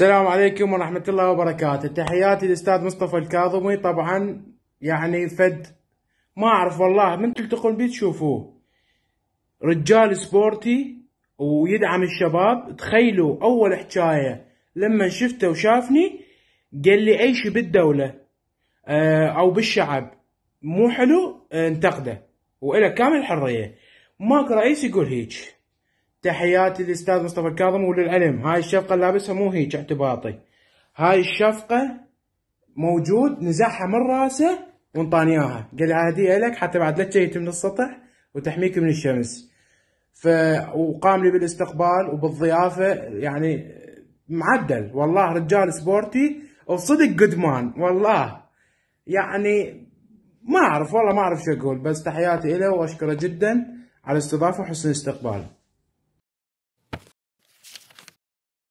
السلام عليكم ورحمة الله وبركاته تحياتي للأستاذ مصطفى الكاظمي طبعا يعني فد ما أعرف والله من تلتقون بيه تشوفوه رجال سبورتي ويدعم الشباب تخيلوا أول حكاية لما شفته وشافني قال لي أي شيء بالدولة آه، أو بالشعب مو حلو آه، انتقده وإله كامل الحرية ماك رئيس يقول هيك تحياتي للاستاذ مصطفى الكاظم وللعلم هاي الشفقه اللي لابسها مو هيك اعتباطي هاي الشفقه موجود نزعها من راسه وانطاني اياها قال هديه لك حتى بعد لا تشيت من السطح وتحميك من الشمس ف وقام لي بالاستقبال وبالضيافه يعني معدل والله رجال سبورتي وصدق جود مان والله يعني ما اعرف والله ما اعرف شو اقول بس تحياتي له واشكره جدا على الاستضافه وحسن الاستقبال